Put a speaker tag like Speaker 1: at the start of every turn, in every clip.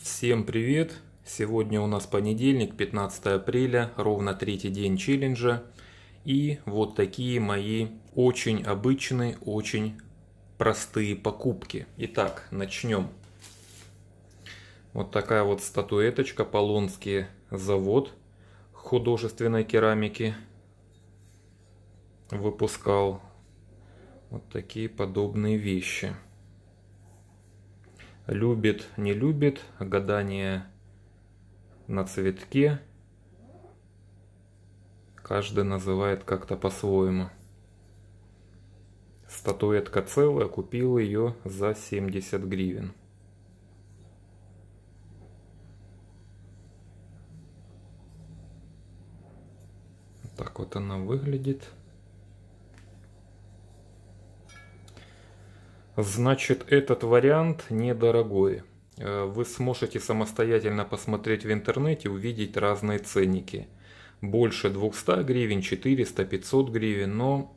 Speaker 1: Всем привет! Сегодня у нас понедельник, 15 апреля, ровно третий день челленджа. И вот такие мои очень обычные, очень простые покупки. Итак, начнем. Вот такая вот статуэточка, Полонский завод художественной керамики выпускал вот такие подобные вещи. Любит, не любит, гадание на цветке. Каждый называет как-то по-своему. Статуэтка целая, купил ее за 70 гривен. Так вот она выглядит. Значит, этот вариант недорогой. Э, вы сможете самостоятельно посмотреть в интернете, увидеть разные ценники. Больше 200 гривен, 400, 500 гривен, но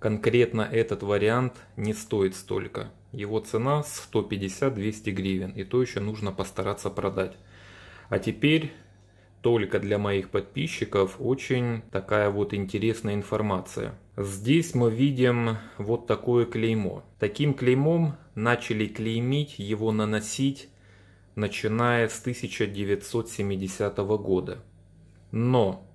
Speaker 1: конкретно этот вариант не стоит столько. Его цена 150-200 гривен, и то еще нужно постараться продать. А теперь только для моих подписчиков очень такая вот интересная информация. Здесь мы видим вот такое клеймо. Таким клеймом начали клеймить, его наносить, начиная с 1970 года. Но,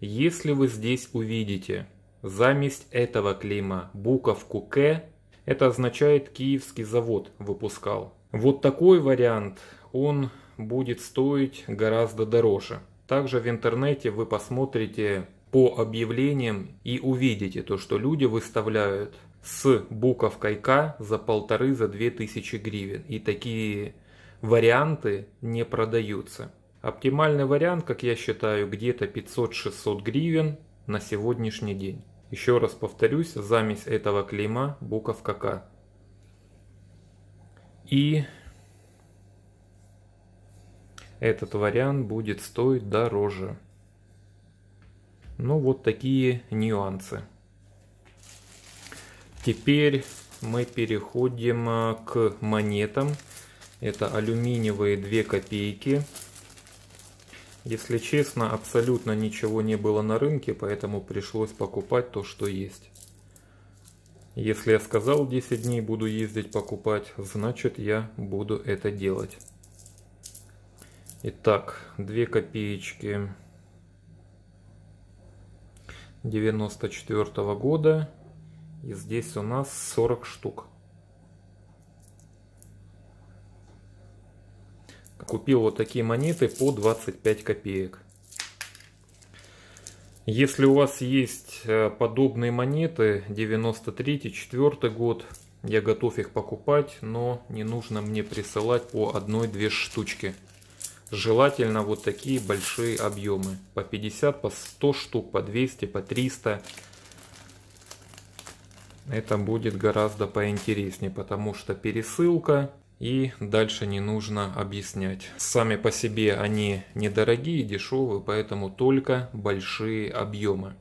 Speaker 1: если вы здесь увидите заместь этого клейма буковку «К», это означает «Киевский завод выпускал». Вот такой вариант, он будет стоить гораздо дороже – также в интернете вы посмотрите по объявлениям и увидите то, что люди выставляют с буковкой К за полторы, за две тысячи гривен. И такие варианты не продаются. Оптимальный вариант, как я считаю, где-то 500-600 гривен на сегодняшний день. Еще раз повторюсь, замесь этого клейма буковка К. И этот вариант будет стоить дороже. Ну вот такие нюансы. Теперь мы переходим а, к монетам. Это алюминиевые 2 копейки. Если честно, абсолютно ничего не было на рынке, поэтому пришлось покупать то, что есть. Если я сказал 10 дней буду ездить покупать, значит я буду это делать. Итак, 2 копеечки 94 -го года. И здесь у нас 40 штук. Купил вот такие монеты по 25 копеек. Если у вас есть э, подобные монеты 93-4 год, я готов их покупать, но не нужно мне присылать по одной-две штучки. Желательно вот такие большие объемы. По 50, по 100 штук, по 200, по 300. Это будет гораздо поинтереснее, потому что пересылка и дальше не нужно объяснять. Сами по себе они недорогие, дешевые, поэтому только большие объемы.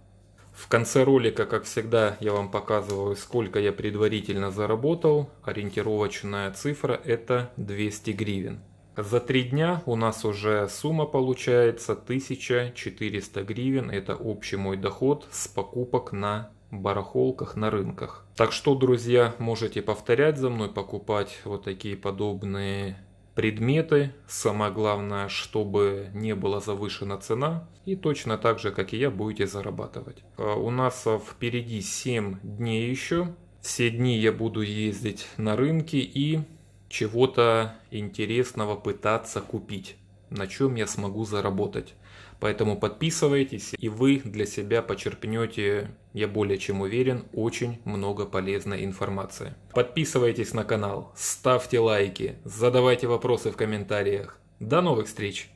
Speaker 1: В конце ролика, как всегда, я вам показываю, сколько я предварительно заработал. Ориентировочная цифра это 200 гривен. За три дня у нас уже сумма получается 1400 гривен. Это общий мой доход с покупок на барахолках на рынках. Так что, друзья, можете повторять за мной, покупать вот такие подобные предметы. Самое главное, чтобы не была завышена цена. И точно так же, как и я, будете зарабатывать. А у нас впереди 7 дней еще. Все дни я буду ездить на рынки и чего-то интересного пытаться купить, на чем я смогу заработать. Поэтому подписывайтесь, и вы для себя почерпнете, я более чем уверен, очень много полезной информации. Подписывайтесь на канал, ставьте лайки, задавайте вопросы в комментариях. До новых встреч!